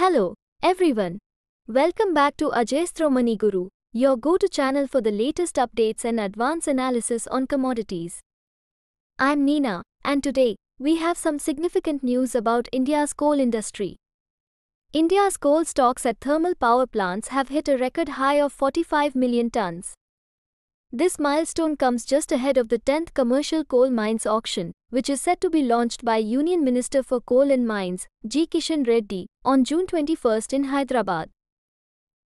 Hello, everyone. Welcome back to Ajayastro Money Guru, your go-to channel for the latest updates and advanced analysis on commodities. I'm Nina, and today, we have some significant news about India's coal industry. India's coal stocks at thermal power plants have hit a record high of 45 million tons. This milestone comes just ahead of the 10th commercial coal mines auction, which is set to be launched by Union Minister for Coal and Mines, G. Kishan Reddy, on June 21 in Hyderabad.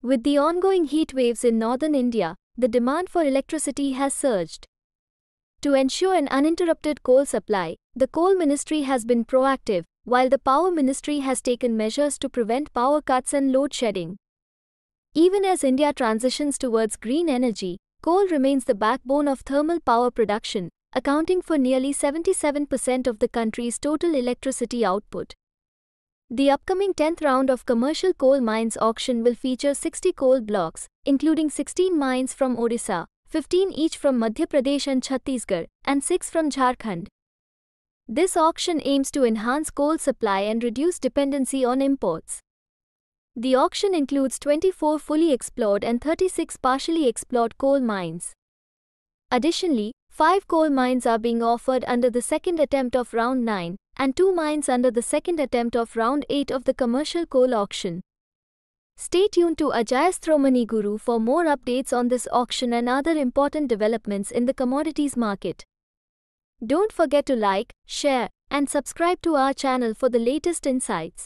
With the ongoing heat waves in northern India, the demand for electricity has surged. To ensure an uninterrupted coal supply, the Coal Ministry has been proactive, while the Power Ministry has taken measures to prevent power cuts and load shedding. Even as India transitions towards green energy, Coal remains the backbone of thermal power production, accounting for nearly 77% of the country's total electricity output. The upcoming 10th round of commercial coal mines auction will feature 60 coal blocks, including 16 mines from Odisha, 15 each from Madhya Pradesh and Chhattisgarh, and 6 from Jharkhand. This auction aims to enhance coal supply and reduce dependency on imports. The auction includes 24 fully explored and 36 partially explored coal mines. Additionally, five coal mines are being offered under the second attempt of Round 9, and two mines under the second attempt of Round 8 of the commercial coal auction. Stay tuned to Ajayasthromani Guru for more updates on this auction and other important developments in the commodities market. Don't forget to like, share, and subscribe to our channel for the latest insights.